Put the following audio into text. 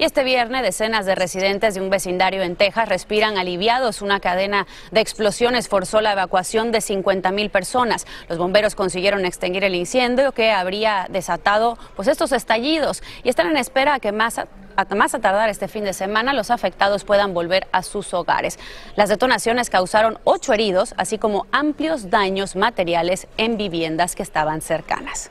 Y este viernes decenas de residentes de un vecindario en Texas respiran aliviados. Una cadena de explosiones forzó la evacuación de 50.000 personas. Los bomberos consiguieron extinguir el incendio que habría desatado pues, estos estallidos y están en espera a que más más a tardar este fin de semana los afectados puedan volver a sus hogares. Las detonaciones causaron ocho heridos, así como amplios daños materiales en viviendas que estaban cercanas.